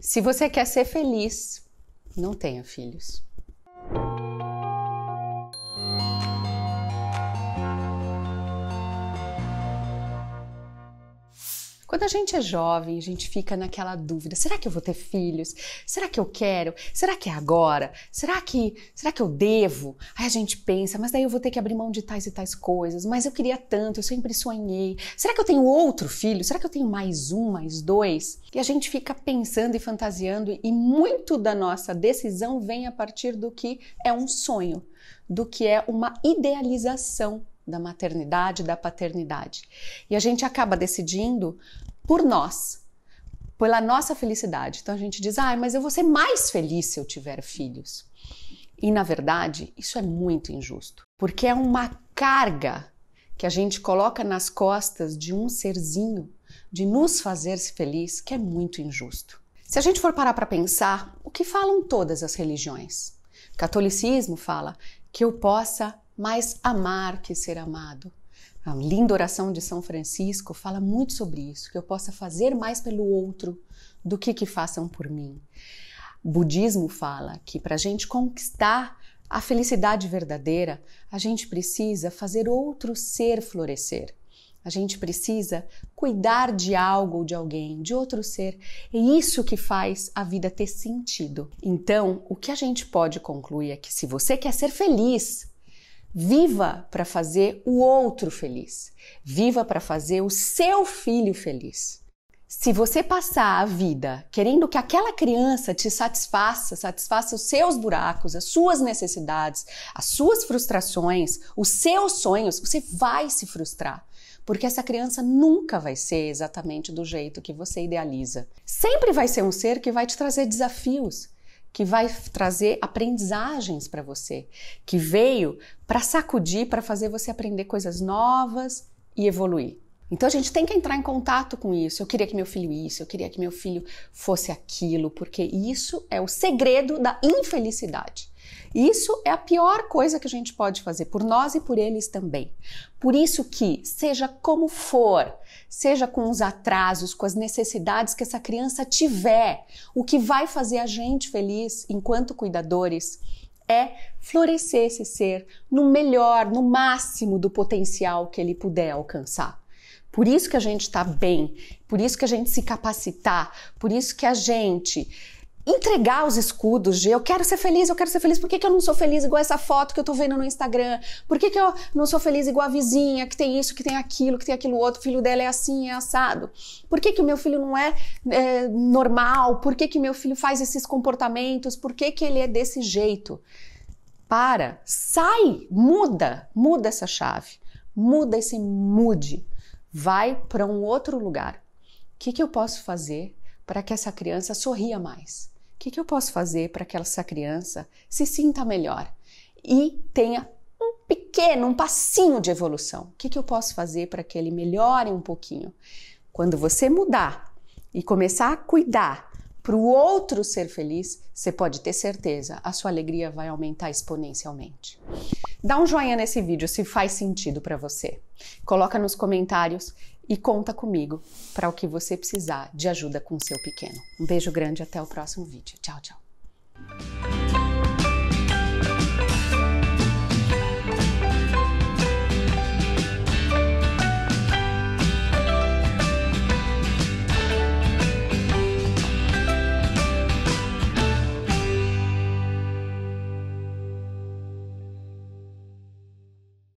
Se você quer ser feliz, não tenha filhos. Quando a gente é jovem, a gente fica naquela dúvida: será que eu vou ter filhos? Será que eu quero? Será que é agora? Será que será que eu devo? Aí a gente pensa, mas daí eu vou ter que abrir mão de tais e tais coisas. Mas eu queria tanto, eu sempre sonhei. Será que eu tenho outro filho? Será que eu tenho mais um, mais dois? E a gente fica pensando e fantasiando e muito da nossa decisão vem a partir do que é um sonho, do que é uma idealização da maternidade, da paternidade. E a gente acaba decidindo por nós, pela nossa felicidade. Então a gente diz, ah, mas eu vou ser mais feliz se eu tiver filhos. E na verdade, isso é muito injusto, porque é uma carga que a gente coloca nas costas de um serzinho de nos fazer -se feliz, que é muito injusto. Se a gente for parar para pensar, o que falam todas as religiões? O catolicismo fala que eu possa mais amar que ser amado. A linda oração de São Francisco fala muito sobre isso, que eu possa fazer mais pelo outro do que que façam por mim. O budismo fala que para a gente conquistar a felicidade verdadeira, a gente precisa fazer outro ser florescer. A gente precisa cuidar de algo ou de alguém, de outro ser. É isso que faz a vida ter sentido. Então, o que a gente pode concluir é que se você quer ser feliz, Viva para fazer o outro feliz. Viva para fazer o seu filho feliz. Se você passar a vida querendo que aquela criança te satisfaça, satisfaça os seus buracos, as suas necessidades, as suas frustrações, os seus sonhos, você vai se frustrar. Porque essa criança nunca vai ser exatamente do jeito que você idealiza. Sempre vai ser um ser que vai te trazer desafios, que vai trazer aprendizagens para você, que veio para sacudir, para fazer você aprender coisas novas e evoluir. Então a gente tem que entrar em contato com isso. Eu queria que meu filho isso, eu queria que meu filho fosse aquilo, porque isso é o segredo da infelicidade. Isso é a pior coisa que a gente pode fazer por nós e por eles também. Por isso que, seja como for, seja com os atrasos, com as necessidades que essa criança tiver, o que vai fazer a gente feliz enquanto cuidadores é florescer esse ser no melhor, no máximo do potencial que ele puder alcançar. Por isso que a gente está bem, por isso que a gente se capacitar, por isso que a gente entregar os escudos de eu quero ser feliz, eu quero ser feliz, por que, que eu não sou feliz igual essa foto que eu tô vendo no Instagram? Por que, que eu não sou feliz igual a vizinha que tem isso, que tem aquilo, que tem aquilo outro, o filho dela é assim, é assado? Por que, que o meu filho não é, é normal? Por que que meu filho faz esses comportamentos? Por que que ele é desse jeito? Para, sai, muda, muda essa chave, muda esse mude, vai para um outro lugar. O que, que eu posso fazer para que essa criança sorria mais? que, que eu posso fazer para que essa criança se sinta melhor e tenha um pequeno, um passinho de evolução? O que, que eu posso fazer para que ele melhore um pouquinho? Quando você mudar e começar a cuidar para o outro ser feliz, você pode ter certeza, a sua alegria vai aumentar exponencialmente. Dá um joinha nesse vídeo se faz sentido para você. Coloca nos comentários e conta comigo para o que você precisar de ajuda com o seu pequeno. Um beijo grande e até o próximo vídeo. Tchau, tchau.